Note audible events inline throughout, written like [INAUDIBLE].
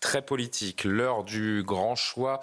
très politique L'heure du grand choix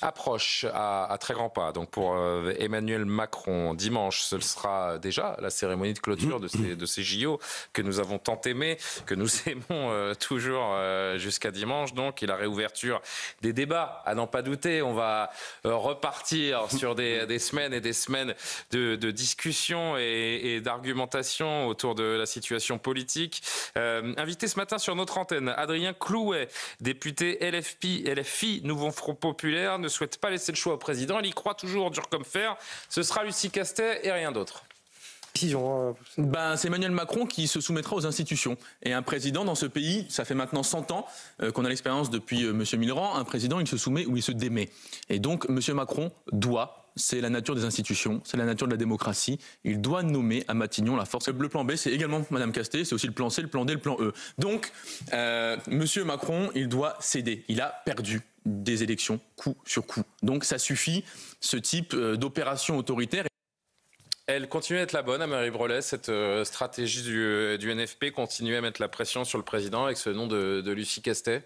approche à, très grands pas. Donc pour euh, Emmanuel Macron, dimanche, ce sera déjà la cérémonie de clôture de ces, de ces JO que nous avons tant aimé, que nous [LAUGHS] aimons euh, toujours euh, jusqu'à dimanche. Donc et la réouverture des débats, à n'en pas douter. On va repartir sur des, semaines et des semaines de, discussion et, d'argumentation autour de la situation politique. invité ce matin sur notre antenne, Adrien Clou Clouet, député LFP, LFI, Nouveau Front Populaire, ne souhaite pas laisser le choix au président. Il y croit toujours, dur comme fer. Ce sera Lucie Castet et rien d'autre. Hein. Ben, c'est Emmanuel Macron qui se soumettra aux institutions. Et un président dans ce pays, ça fait maintenant 100 ans euh, qu'on a l'expérience depuis euh, M. Millerand, un président, il se soumet ou il se démet. Et donc, M. Macron doit c'est la nature des institutions, c'est la nature de la démocratie. Il doit nommer à Matignon la force. Le plan B, c'est également Madame Castex. c'est aussi le plan C, le plan D, le plan E. Donc, euh, Monsieur Macron, il doit céder. Il a perdu des élections coup sur coup. Donc, ça suffit, ce type euh, d'opération autoritaire. Elle continue à être la bonne, à Marie Brelet, cette euh, stratégie du, NFP, continue à mettre la pression sur le président avec ce nom de, de Lucie Castet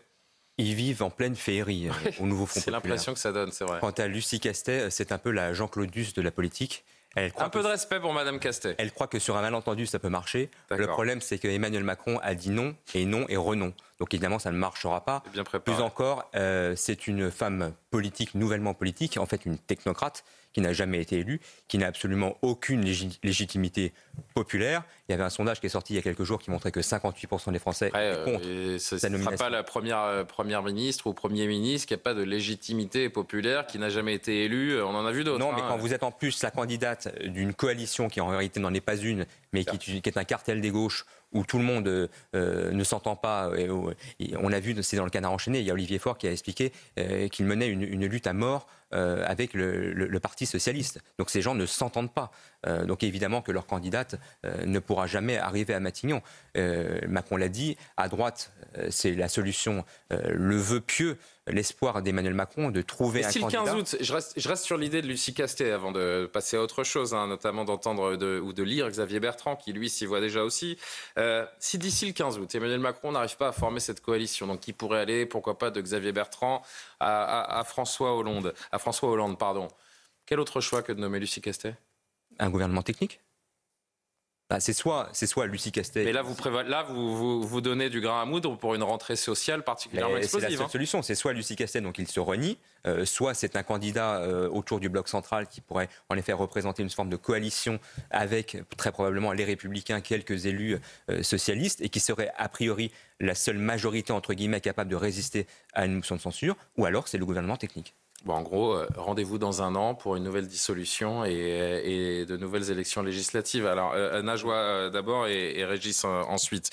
ils vivent en pleine féerie euh, au nouveau Front C'est l'impression que ça donne, c'est vrai. Quant à Lucie Castet, euh, c'est un peu la Jean-Claudius de la politique. un peu de respect pour Madame Castet. Elle croit que sur un malentendu, ça peut marcher. Le problème, c'est que Emmanuel Macron a dit non et non et renom. Donc évidemment, ça ne marchera pas. Bien Plus encore, euh, c'est une femme politique, nouvellement politique, en fait une technocrate qui n'a jamais été élue, qui n'a absolument aucune légitimité populaire, il y avait un sondage qui est sorti il y a quelques jours qui montrait que 58% des Français Après, étaient contre. Euh, ce ne sera pas la première euh, première ministre ou premier ministre qui n'a pas de légitimité populaire, qui n'a jamais été élu. Euh, on en a vu d'autres. Non, mais hein, quand vous êtes en plus la candidate d'une coalition qui en réalité n'en est pas une, mais qui, est un cartel des gauches où tout le monde ne s'entend pas. Et, on l'a vu, c'est dans le canard enchaîné. Il y a Olivier Faure qui a expliqué qu'il menait une, lutte à mort avec le, le, Parti socialiste. Donc ces gens ne s'entendent pas. donc évidemment que leur candidate ne pourra jamais arriver à Matignon. Euh, Macron l'a dit, à droite, euh, c'est la solution, euh, le vœu pieux, l'espoir d'Emmanuel Macron de trouver un le 15 août, je reste, sur l'idée de Lucie Castet avant de passer à autre chose, hein, notamment d'entendre ou de lire Xavier Bertrand, qui lui s'y voit déjà aussi. si d'ici le 15 août, Emmanuel Macron n'arrive pas à former cette coalition, donc qui pourrait aller, pourquoi pas, de Xavier Bertrand à, François Hollande, à François Hollande, pardon. Quel autre choix que de nommer Lucie Castet Un gouvernement technique bah, c'est soit, c'est soit Lucie Castel. Mais là, vous, vous, donnez du grain à moudre pour une rentrée sociale particulièrement explosive. C'est la hein. solution. C'est soit Lucie Castel, donc il se renie, euh, soit c'est un candidat euh, autour du bloc central qui pourrait en effet représenter une forme de coalition avec très probablement les Républicains, quelques élus euh, socialistes, et qui serait a priori la seule majorité entre guillemets capable de résister à une motion de censure, ou alors c'est le gouvernement technique en gros, euh, rendez-vous dans un an pour une nouvelle dissolution et, euh, de nouvelles élections législatives. Alors, euh, Najwa d'abord et, Régis ensuite.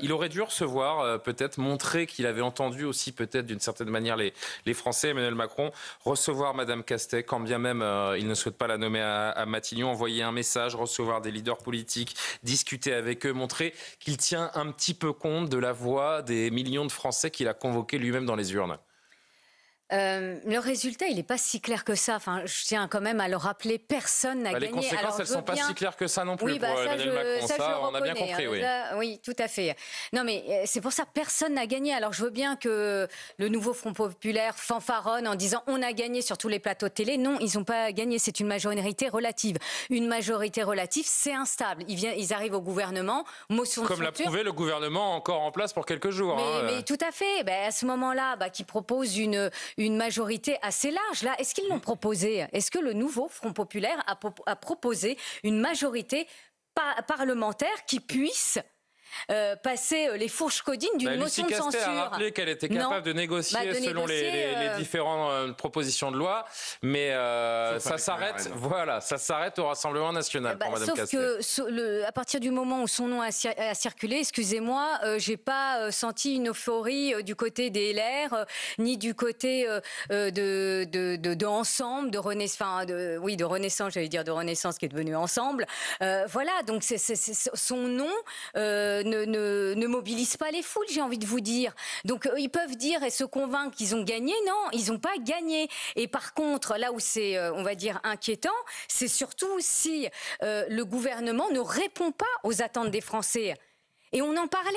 il aurait dû recevoir, peut-être montrer qu'il avait entendu aussi, peut-être d'une certaine manière, les, les, Français, Emmanuel Macron, recevoir Madame Castex, quand bien même il ne souhaite pas la nommer à, à, Matignon, envoyer un message, recevoir des leaders politiques, discuter avec eux, montrer qu'il tient un petit peu compte de la voix des millions de Français qu'il a convoqués lui-même dans les urnes. Euh, le résultat, il n'est pas si clair que ça. Enfin, je tiens quand même à le rappeler, personne n'a bah, gagné. Les conséquences, elles ne sont pas si claires que ça non plus oui, pour bah, euh, ça, je, Macron. Ça, on a bien compris, hein, oui. oui, tout à fait. Non, mais euh, c'est pour ça, personne n'a gagné. Alors, je veux bien que le nouveau Front Populaire fanfaronne en disant on a gagné sur tous les plateaux de télé. Non, ils n'ont pas gagné. C'est une majorité relative. Une majorité relative, c'est instable. Ils, viennent, ils arrivent au gouvernement, motion Comme l'a prouvé le gouvernement encore en place pour quelques jours. Mais, hein, mais tout à fait. Ben, à ce moment-là, bah, qui propose une une majorité assez large. Là, est-ce qu'ils l'ont proposé Est-ce que le nouveau Front populaire a, proposé une majorité parlementaire qui puisse euh, passer euh, les fourches codines d'une bah, motion de Castel censure. a rappelé qu'elle était capable bah, de négocier selon les, euh, différentes propositions de loi, mais ça s'arrête. Voilà, ça s'arrête au Rassemblement national eh pour bah, sauf que à partir du moment où son nom a, circulé, excusez-moi, j'ai pas senti une euphorie du côté des LR ni du côté de, de, de, de, de renaissance, de, oui, de renaissance, j'allais dire de renaissance qui est devenue ensemble. voilà, donc c'est son nom. Euh, ne, ne, mobilisent pas les foules, j'ai envie de vous dire. Donc euh, ils peuvent dire et se convaincre qu'ils ont gagné. Non, ils n'ont pas gagné. Et par contre, là où c'est, euh, on va dire, inquiétant, c'est surtout si le gouvernement ne répond pas aux attentes des Français. Et on en parlait.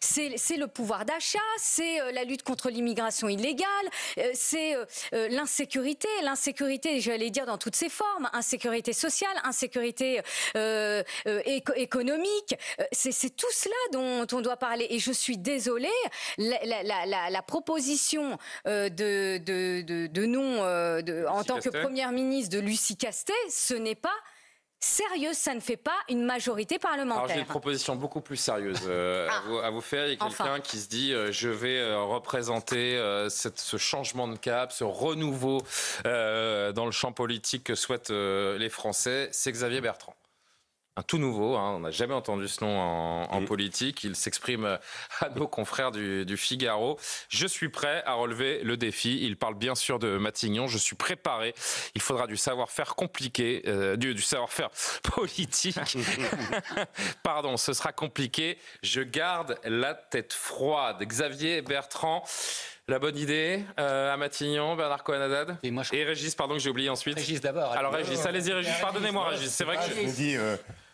C'est le pouvoir d'achat, c'est euh, la lutte contre l'immigration illégale, euh, c'est euh, l'insécurité, l'insécurité, j'allais dire, dans toutes ses formes, insécurité sociale, insécurité économique. C'est tout cela dont on doit parler. Et je suis désolée, la, proposition de, de nom en tant que Première ministre de Lucie Castet, ce n'est pas Sérieux, ça ne fait pas une majorité parlementaire. Alors j'ai une proposition beaucoup plus sérieuse euh, ah. à, vous, faire. Il y a quelqu'un qui se dit euh, je vais euh, représenter ce changement de cap, ce renouveau dans le champ politique que souhaitent les Français. C'est Xavier Bertrand un tout nouveau, hein, on n'a jamais entendu ce nom en, politique, il s'exprime euh, à nos confrères du, Figaro. Je suis prêt à relever le défi, il parle bien sûr de Matignon, je suis préparé, il faudra du savoir-faire compliqué, euh, du, savoir-faire [LAUGHS] politique, [LAUGHS] pardon, ce sera compliqué, je garde la tête froide. Xavier Bertrand, la bonne idée euh, à Matignon, Bernard cohen et, Régis, pardon que j'ai oublié ensuite. Régis d'abord. Alors Régis, allez-y Régis, pardonnez-moi Régis, c'est vrai que je... dis,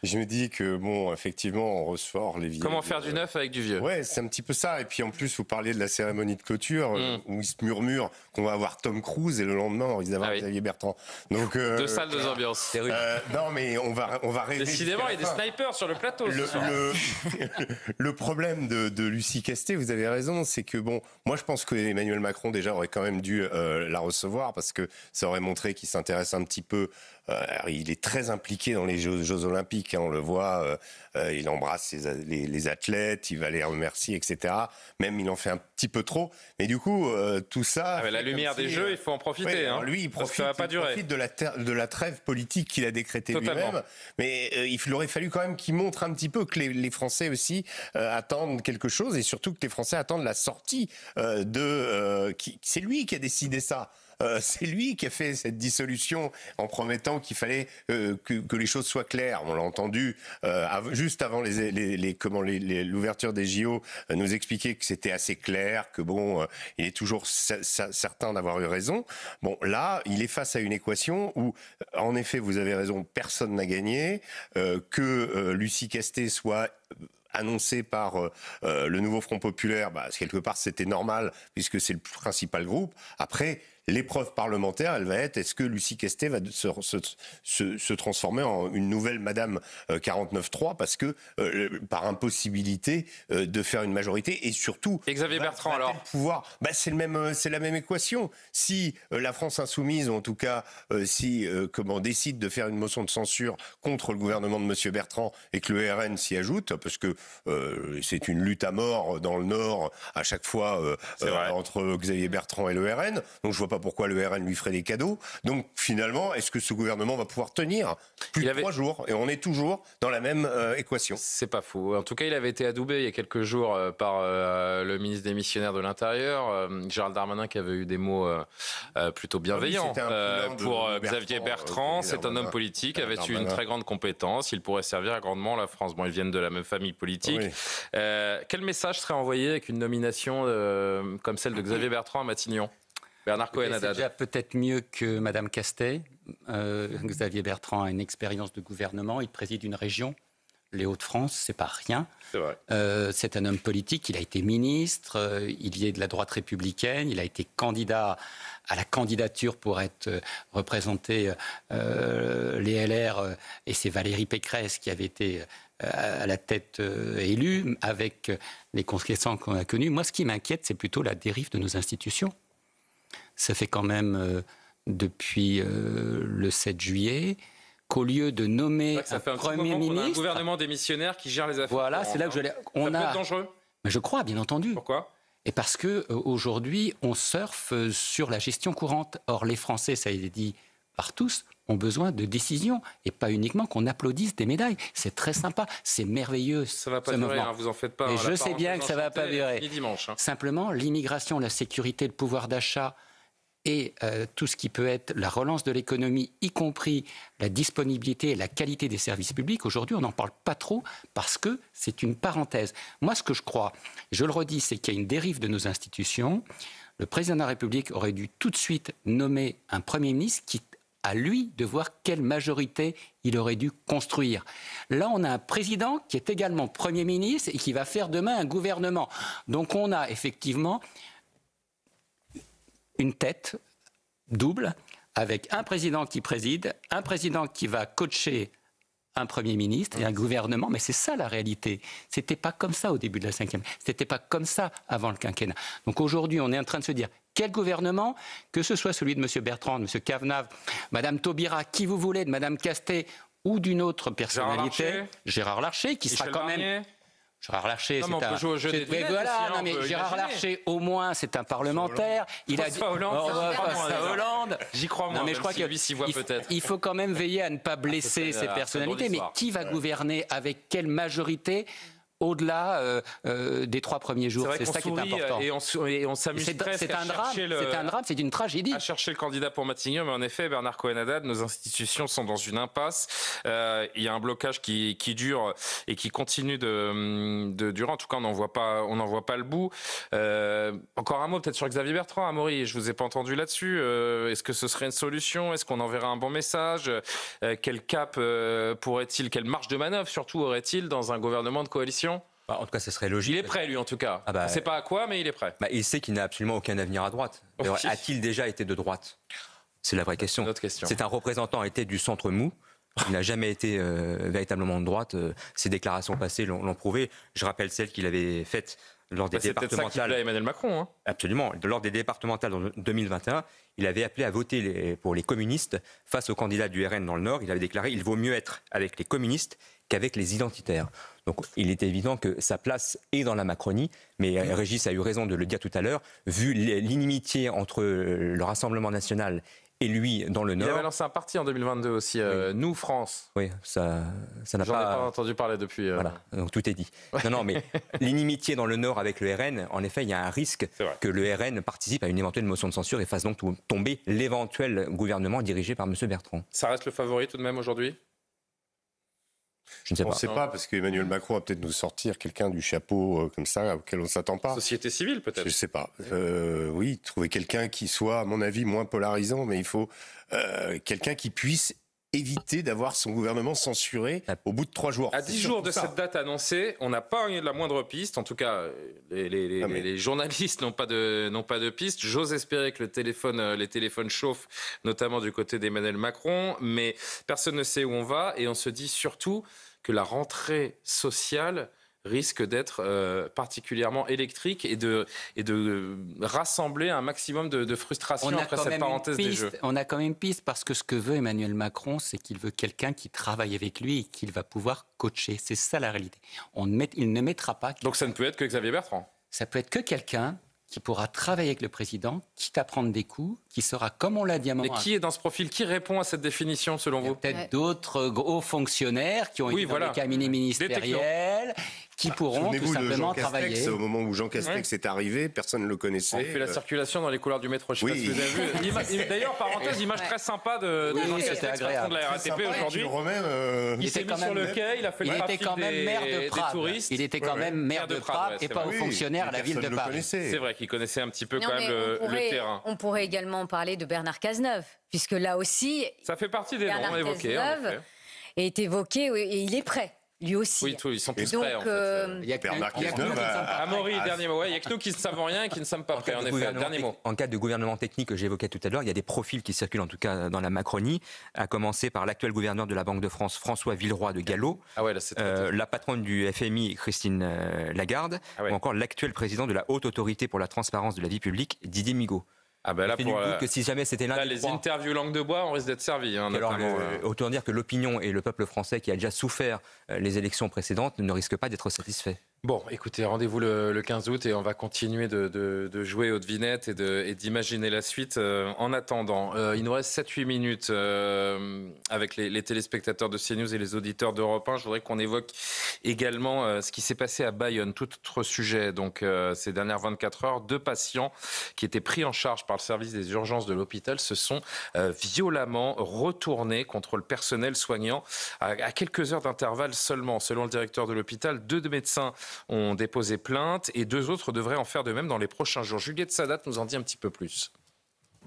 je me dis que, bon, effectivement, on ressort les vieux. Comment faire du neuf avec du vieux Ouais, c'est un petit peu ça. Et puis en plus, vous parliez de la cérémonie de clôture euh, mm. où il se murmure qu'on va avoir Tom Cruise et le lendemain, on risque d'avoir Xavier Bertrand. Donc, euh, deux salles, deux ambiances. Euh, non, mais on va, on va rêver. Décidément, il y a des snipers sur le plateau. Le, [LAUGHS] problème de, Lucie Castet, vous avez raison, c'est que, bon, moi je pense que Emmanuel Macron déjà aurait quand même dû la recevoir parce que ça aurait montré qu'il s'intéresse un petit peu euh, il est très impliqué dans les Jeux, Olympiques. Hein, on le voit, euh, euh, il embrasse les, athlètes, il va les remercier, etc. Même il en fait un petit peu trop. Mais du coup, tout ça. Ah, la lumière des Jeux, il faut en profiter. Hein, lui, il profite, de, la de la trêve politique qu'il a décrétée lui-même. Mais il aurait fallu quand même qu'il montre un petit peu que les, Français aussi attendent quelque chose et surtout que les Français attendent la sortie de. c'est lui qui a décidé ça. Euh, c'est lui qui a fait cette dissolution en promettant qu'il fallait euh, que, les choses soient claires. On l'a entendu euh, juste avant les, les, comment l'ouverture des JO nous expliquer que c'était assez clair, que bon, il est toujours certain d'avoir eu raison. Bon, là, il est face à une équation où, en effet, vous avez raison, personne n'a gagné, que Lucie Castet soit annoncée par le nouveau Front populaire, bah, quelque part c'était normal puisque c'est le principal groupe. Après, L'épreuve parlementaire, elle va être est-ce que Lucie Castet va se, se, transformer en une nouvelle Madame 49-3 euh, parce que euh, par impossibilité euh, de faire une majorité et surtout. Et Xavier Bertrand alors. Pouvoir. Bah, c'est le même, c'est la même équation. Si la France insoumise, ou en tout cas si comment décide de faire une motion de censure contre le gouvernement de Monsieur Bertrand et que le RN s'y ajoute, parce que c'est une lutte à mort dans le Nord à chaque fois entre Xavier Bertrand et le RN. Donc je vois pas pourquoi le RN lui ferait des cadeaux. Donc finalement, est-ce que ce gouvernement va pouvoir tenir plus il de avait... trois jours Et on est toujours dans la même euh, équation. C'est pas faux. En tout cas, il avait été adoubé il y a quelques jours euh, par euh, le ministre des Missionnaires de l'Intérieur, Gérald Darmanin, qui avait eu des mots plutôt ah bienveillants pour Xavier Bertrand. C'est un homme politique, avait eu une très grande compétence. Il pourrait servir grandement la France. Bon, ils viennent de la même famille politique. quel message serait envoyé avec une nomination comme celle de Xavier Bertrand à Matignon Bernard cohen C'est déjà peut-être mieux que Madame Castet. Euh, Xavier Bertrand a une expérience de gouvernement. Il préside une région, les Hauts-de-France, c'est pas rien. C'est euh, un homme politique. Il a été ministre. Euh, il y est de la droite républicaine. Il a été candidat à la candidature pour être représenté les LR. et c'est Valérie Pécresse qui avait été à la tête élue avec les conséquences qu'on a connues. Moi, ce qui m'inquiète, c'est plutôt la dérive de nos institutions ça fait quand même euh, depuis euh, le 7 juillet qu'au lieu de nommer un, un premier ministre, a un gouvernement démissionnaire qui gère les affaires. Voilà, c'est là que je On ça a. Peut dangereux. Mais je crois, bien entendu. Pourquoi et parce que euh, aujourd'hui, on surfe sur la gestion courante. Or, les Français, ça a été dit par tous, ont besoin de décisions et pas uniquement qu'on applaudisse des médailles. C'est très sympa, c'est merveilleux. Ça va pas durer, hein, vous en faites pas. Hein. Mais je sais bien que ça va pas hein. durer. Dimanche, Simplement, l'immigration, la sécurité, le pouvoir d'achat, et euh, tout ce qui peut être la relance de l'économie, y compris la disponibilité et la qualité des services publics, aujourd'hui, on n'en parle pas trop parce que c'est une parenthèse. Moi, ce que je crois, je le redis, c'est qu'il y a une dérive de nos institutions. Le président de la République aurait dû tout de suite nommer un Premier ministre qui à lui de voir quelle majorité il aurait dû construire. Là, on a un président qui est également Premier ministre et qui va faire demain un gouvernement. Donc on a effectivement une tête double avec un président qui préside, un président qui va coacher un Premier ministre et un gouvernement. Mais c'est ça la réalité. C'était pas comme ça au début de la cinquième. C'était pas comme ça avant le quinquennat. Donc aujourd'hui, on est en train de se dire quel gouvernement, que ce soit celui de M. Bertrand, de M. Cavenave, Mme Taubira, qui vous voulez, de Mme Castet ou d'une autre personnalité, Gérard Larcher, qui sera quand même Gérard Larcher, c'est un. Jouer mais non, mais Gérard Larcher, au moins, c'est un parlementaire. Il a dit. Oh, Hollande. Hollande. J'y crois moins. mais je crois que lui s'y voit peut-être. Il faut quand même veiller à ne pas blesser ses personnalités. Mais qui va gouverner avec quelle majorité au-delà euh, euh, des trois premiers jours. C'est ça qui est important. Et on, un C'est un drame, c'est une tragédie. À chercher le candidat pour Matignon, mais en effet, Bernard cohen nos institutions sont dans une impasse. Euh, il y a un blocage qui, dure et qui continue de, durer. En tout cas, on n'en voit pas, voit pas le bout. encore un mot peut-être sur Xavier Bertrand, Amaury. Je vous ai pas entendu là-dessus. Est-ce que ce serait une solution Est-ce qu'on enverra un bon message Quel cap pourrait-il, quelle marge de manœuvre surtout aurait-il dans un gouvernement de coalition bah, en tout cas, ce serait logique. Il est prêt, lui, en tout cas. Ah bah, ne sait pas à quoi, mais il est prêt. Bah, il sait qu'il n'a absolument aucun avenir à droite. A-t-il déjà été de droite C'est la vraie question. question. C'est un représentant était du centre mou. Il n'a jamais été euh, véritablement de droite. Euh, ses déclarations passées l'ont prouvé. Je rappelle celle qu'il avait faite lors des départementales. C'est à Emmanuel Macron. Hein. Absolument. Lors des départementales en 2021, il avait appelé à voter pour les communistes face aux candidats du RN dans le Nord. Il avait déclaré il vaut mieux être avec les communistes qu'avec les identitaires. Donc il est évident que sa place est dans la Macronie, mais Régis a eu raison de le dire tout à l'heure, vu l'inimitié entre euh, le Rassemblement national et lui dans le Nord. Il avait lancé un parti en 2022 aussi, euh, Nous France. Oui, ça ça n'a pas. J'en ai pas entendu parler depuis. Euh. Voilà, donc tout est dit. Non, non, mais [LAUGHS] l'inimitié dans le Nord avec le RN, en effet, il y a un risque que le RN participe à une éventuelle motion de censure et fasse donc tomber l'éventuel gouvernement dirigé par M. Bertrand. Ça reste le favori tout de même aujourd'hui je ne sais pas. On ne sait pas, parce qu'Emmanuel Macron va peut-être nous sortir quelqu'un du chapeau euh, comme ça, auquel on ne s'attend pas. Société civile, peut-être Je ne sais pas. Euh, oui, trouver quelqu'un qui soit, à mon avis, moins polarisant, mais il faut euh, quelqu'un qui puisse éviter d'avoir son gouvernement censuré ah. au bout de trois jours. À dix jours de cette date annoncée, on n'a pas la moindre piste. En tout cas, les, journalistes n'ont pas de pas de piste. J'ose espérer que le téléphone, euh, les téléphones chauffent, notamment du côté d'Emmanuel Macron, mais personne ne sait où on va et on se dit surtout que la rentrée sociale risque d'être euh, particulièrement électrique et de, et de euh, rassembler un maximum de, de frustration on après cette parenthèse des Jeux. On a quand même une piste parce que ce que veut Emmanuel Macron, c'est qu'il veut quelqu'un qui travaille avec lui et qu'il va pouvoir coacher. C'est ça la réalité. On met, il ne mettra pas. Donc ça ne peut être que Xavier Bertrand. Ça peut être que quelqu'un qui pourra travailler avec le président, quitte à prendre des coups, qui sera, comme on l'a dit à Mais qui est dans ce profil Qui répond à cette définition, selon vous Peut-être d'autres gros fonctionnaires qui ont été voilà. dans les cabinets ministériels, qui bah, pourront tout simplement travailler. C'est au moment où Jean Castex est arrivé, personne ne le connaissait. On fait la euh. circulation dans les couloirs du métro, je sais pas si vous avez vu. [LAUGHS] D'ailleurs, parenthèse, image très sympa de, oui, Jean Castex, patron de la RATP aujourd'hui. Il, euh, sur le quai, il a fait le était quand même de Il était quand même maire de Prades et pas haut fonctionnaire à la ville de Paris. C'est vrai qu'il connaissait un petit peu quand même le terrain. On pourrait également parler de Bernard Cazeneuve, puisque là aussi... Ça fait partie des noms évoqués. Hein, est évoqué et il est prêt lui aussi. Oui, ils sont prêts. En fait. Euh, il dernier mot. il n'y a que nous qui ne savons rien et qui ne sommes pas en, cas de gouvernement technique que j'évoquais tout à l'heure, il y a des profils qui circulent, en tout cas dans la Macronie, à commencer par l'actuel gouverneur de la Banque de France, François Villeroy de Gallo, ah euh, la patronne du FMI, Christine euh, Lagarde, ah ou encore l'actuel président de la Haute Autorité pour la Transparence de la Vie Publique, Didier Migaud. Ah ben euh, que si jamais c'était là, les interviews langue de bois, on risque d'être servi. Hein, euh, euh, autant dire que l'opinion et le peuple français qui a déjà souffert les élections précédentes ne risquent pas d'être satisfaits. Bon, écoutez, rendez-vous le, 15 août et on va continuer de, de, de jouer aux devinettes et d'imaginer la suite. Euh, en attendant, euh, il nous reste 7-8 minutes euh, avec les, téléspectateurs de CNews et les auditeurs d'Europe 1. Je voudrais qu'on évoque également euh, ce qui s'est passé à Bayonne, tout autre sujet. Donc, ces dernières 24 heures, deux patients qui étaient pris en charge par le service des urgences de l'hôpital se sont violemment retournés contre le personnel soignant à, à quelques heures d'intervalle seulement. Selon le directeur de l'hôpital, deux médecins ont déposé plainte et deux autres devraient en faire de même dans les prochains jours. Juliette Sadat nous en dit un petit peu plus.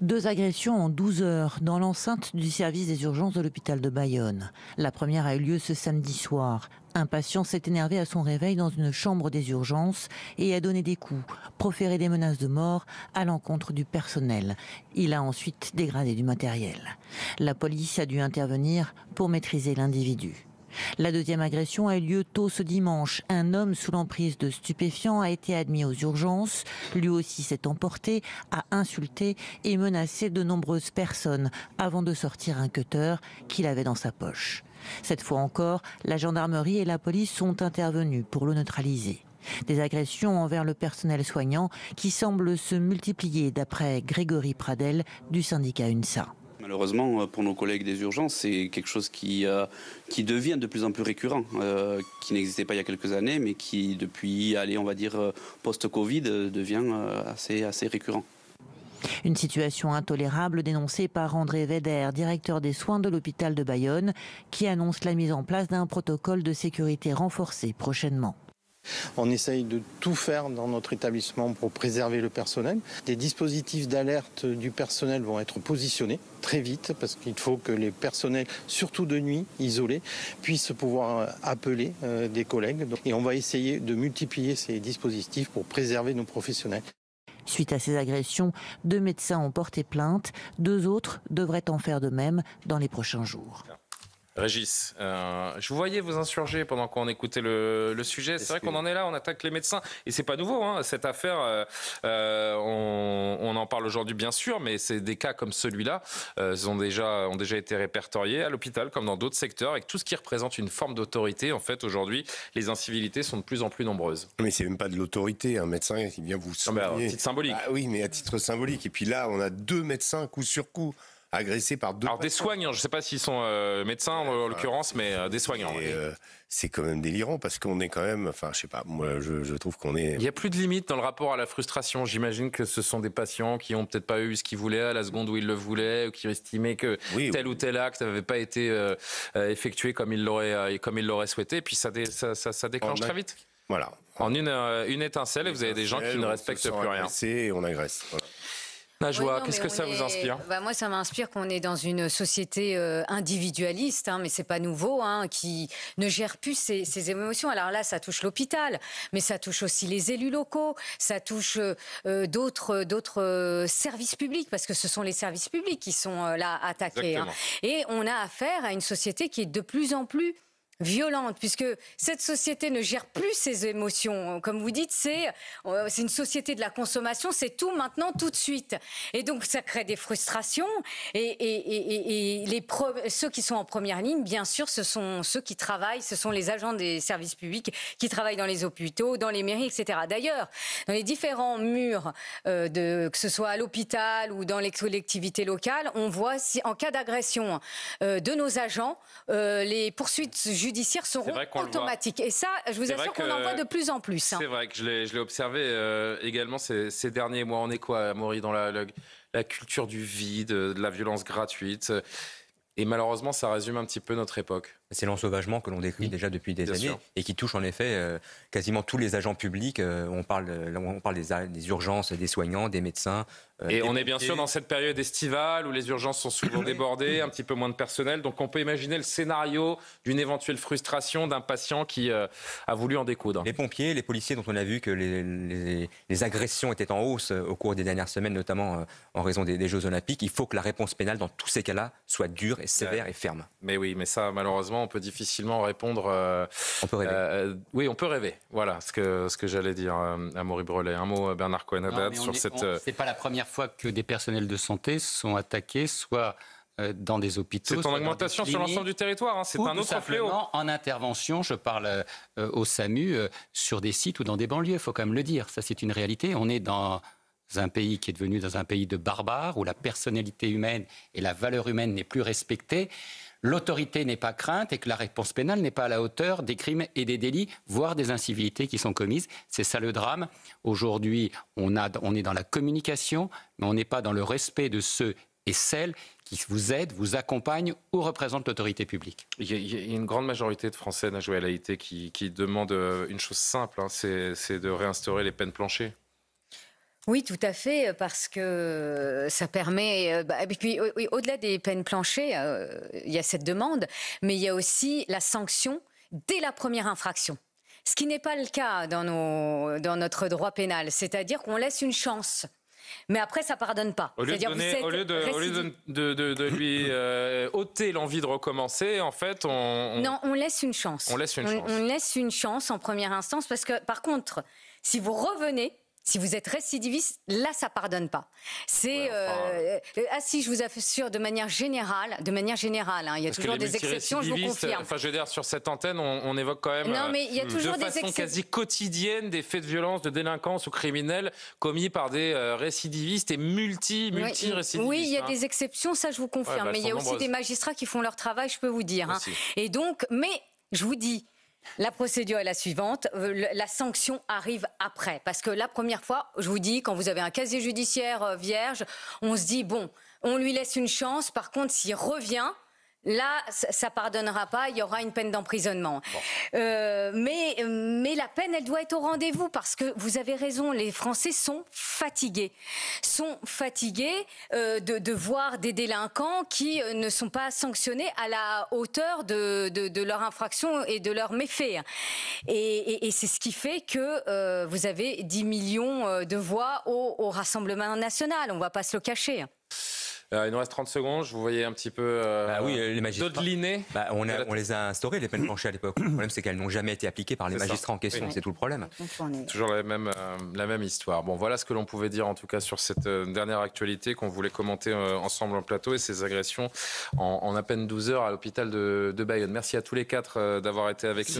Deux agressions en 12 heures dans l'enceinte du service des urgences de l'hôpital de Bayonne. La première a eu lieu ce samedi soir. Un patient s'est énervé à son réveil dans une chambre des urgences et a donné des coups, proféré des menaces de mort à l'encontre du personnel. Il a ensuite dégradé du matériel. La police a dû intervenir pour maîtriser l'individu. La deuxième agression a eu lieu tôt ce dimanche. Un homme sous l'emprise de stupéfiants a été admis aux urgences. Lui aussi s'est emporté, a insulté et menacé de nombreuses personnes avant de sortir un cutter qu'il avait dans sa poche. Cette fois encore, la gendarmerie et la police sont intervenues pour le neutraliser. Des agressions envers le personnel soignant qui semblent se multiplier d'après Grégory Pradel du syndicat UNSA. Malheureusement, euh, pour nos collègues des urgences, c'est quelque chose qui, euh, qui devient de plus en plus récurrent, euh, qui n'existait pas il y a quelques années, mais qui, depuis, allez, on va dire, post-Covid, devient assez, assez récurrent. Une situation intolérable dénoncée par André Véder, directeur des soins de l'hôpital de Bayonne, qui annonce la mise en place d'un protocole de sécurité renforcé prochainement. On essaye de tout faire dans notre établissement pour préserver le personnel. Des dispositifs d'alerte du personnel vont être positionnés très vite parce qu'il faut que les personnels, surtout de nuit, isolés, puissent pouvoir euh, appeler euh, des collègues. Et on va essayer de multiplier ces dispositifs pour préserver nos professionnels. Suite à ces agressions, deux médecins ont porté plainte, deux autres devraient en faire de même dans les prochains jours. Régis, euh, je vous voyais vous insurger pendant qu'on écoutait le, sujet. C'est vrai qu'on en est là, on attaque les médecins. Et c'est pas nouveau, hein, cette affaire, euh, euh, on, en parle aujourd'hui bien sûr, mais c'est des cas comme celui-là ont, déjà, été répertoriés à l'hôpital comme dans d'autres secteurs, avec tout ce qui représente une forme d'autorité. En fait, aujourd'hui, les incivilités sont de plus en plus nombreuses. Mais c'est même pas de l'autorité, un médecin qui vient vous... Non, titre symbolique. Bah oui, mais à titre symbolique. Et puis là, on a deux médecins coup sur coup agressé par deux. Alors des soignants, je ne sais pas s'ils sont euh, médecins en, l'occurrence, mais euh, des soignants. Euh, c'est quand même délirant parce qu'on est quand même, enfin je ne sais pas, moi je, trouve qu'on est. Il n'y a plus de limite dans le rapport à la frustration. J'imagine que ce sont des patients qui n'ont peut-être pas eu ce qu'ils voulaient à la seconde où ils le voulaient, ou qui estimaient que tel ou tel acte n'avait pas été effectué comme ils l'auraient comme souhaité. Et puis ça, déclenche très vite. Voilà. En une, une étincelle, vous avez des gens qui ne respectent plus rien. On Et on agresse la ah, joie qu'est-ce que ça vous inspire bah, Moi, ça m'inspire qu'on est dans une société euh, individualiste, hein, mais c'est pas nouveau, hein, qui ne gère plus ses, émotions. Alors là, ça touche l'hôpital, mais ça touche aussi les élus locaux, ça touche euh, euh, d'autres services publics, parce que ce sont les services publics qui sont là attaqués. Hein. Et on a affaire à une société qui est de plus en plus violente, puisque cette société ne gère plus ses émotions. Comme vous dites, euh, c'est une société de la consommation, c'est tout maintenant, tout de suite. Et donc, ça crée des frustrations. Et, et, et, les ceux qui sont en première ligne, bien sûr, ce sont ceux qui travaillent, ce sont les agents des services publics qui travaillent dans les hôpitaux, dans les mairies, etc. D'ailleurs, dans les différents murs, euh, de, que ce soit à l'hôpital ou dans les collectivités locales, on voit si, en cas d'agression euh, de nos agents, les poursuites judiciaires judiciaires seront automatiques. Et ça, je vous assure qu'on en voit de plus en plus. Hein. C'est vrai que je l'ai observé euh, également ces, derniers mois. On est quoi, Maury, dans la, culture du vide, de la violence gratuite et malheureusement, ça résume un petit peu notre époque. C'est l'ensauvagement que l'on décrit déjà depuis des années et qui touche en effet euh, quasiment tous les agents publics. Euh, on parle, euh, on parle des, urgences, des soignants, des médecins. et on est bien sûr dans cette période estivale où les urgences sont souvent [COUGHS] débordées, un petit peu moins de personnel. Donc on peut imaginer le scénario d'une éventuelle frustration d'un patient qui a voulu en découdre. Les pompiers, les policiers dont on a vu que les, agressions étaient en hausse au cours des dernières semaines, notamment en raison des, Jeux olympiques, il faut que la réponse pénale dans tous ces cas-là soit dure et sévère et ferme. Mais oui, mais ça malheureusement on peut difficilement répondre. Euh, on peut rêver. Euh, oui, on peut rêver. Voilà ce que, ce que j'allais dire euh, à Maurice Brelet. Un mot, Bernard cohen sur cette. C'est pas la première fois que des personnels de santé sont attaqués, soit dans des hôpitaux. C'est en augmentation sur l'ensemble du territoire, hein, c'est un autre fléau. En intervention, je parle au SAMU, sur des sites ou dans des banlieues, il faut quand même le dire, ça c'est une réalité. On est dans un pays qui est devenu dans un pays de barbares, où la personnalité humaine et la valeur humaine n'est plus respectée l'autorité n'est pas crainte et que la réponse pénale n'est pas à la hauteur des crimes et des délits, voire des incivilités qui sont commises. C'est ça le drame. Aujourd'hui, on, est dans la communication, mais on n'est pas dans le respect de ceux et celles qui vous aident, vous accompagnent ou représentent l'autorité publique. Il y, a, une grande majorité de Français, Najoué Laïté, qui, qui demandent euh, une chose simple, hein, c'est de réinstaurer les peines planchées. Oui, tout à fait, euh, parce que euh, ça permet. Euh, bah, puis, au-delà des peines planchées, il y a cette demande, mais il y a aussi la sanction dès la première infraction. Ce qui n'est pas le cas dans, nos, dans notre droit pénal, c'est-à-dire qu'on laisse une chance. Mais après, ça pardonne pas. Au lieu, de, lui ôter l'envie de recommencer, en fait, on, Non, on laisse une chance. On laisse une chance. On laisse une chance en première instance parce que, par contre, si vous revenez, si vous êtes récidiviste, là, ça pardonne pas. C'est euh, euh, ah si, je vous assure, de manière générale, de manière générale, hein, il y a toujours des exceptions. Je vous confirme. Enfin, je veux dire, sur cette antenne, on, évoque quand même. Euh, mais il toujours de des façon quasi quotidienne des faits de violence, de délinquance ou criminels commis par des récidivistes et multi, multi récidivistes. Oui, il y a hein. des exceptions, ça, je vous confirme. Bah, mais il y a aussi des magistrats qui font leur travail, je peux vous dire. Hein. Et donc, mais je vous dis. La procédure est la suivante. Euh, la sanction arrive après. Parce que la première fois, je vous dis, quand vous avez un casier judiciaire euh, vierge, on se dit, bon, on lui laisse une chance. Par contre, s'il revient, Là, ça pardonnera pas, il y aura une peine d'emprisonnement. Euh, mais, la peine, elle doit être au rendez-vous parce que vous avez raison, les Français sont fatigués. Sont fatigués euh, de, voir des délinquants qui euh, ne sont pas sanctionnés à la hauteur de, leur infraction et de leur méfait. Et, c'est ce qui fait que vous avez 10 millions de voix au, au Rassemblement national, on ne va pas se le cacher. Euh, il nous reste 30 secondes. Je vous voyais un petit peu euh, bah oui, euh, les magistrats, bah on, a, on, les a instaurées, les peines [COUGHS] penchées, à l'époque. Le problème, c'est qu'elles n'ont jamais été appliquées par les magistrats en question. C'est tout le problème. Toujours la même, la même histoire. Bon, voilà ce que l'on pouvait dire en tout cas sur cette dernière actualité qu'on voulait commenter ensemble en plateau et ces agressions en, en à peine 12 heures à l'hôpital de, de, Bayonne. Merci à tous les quatre d'avoir été avec nous.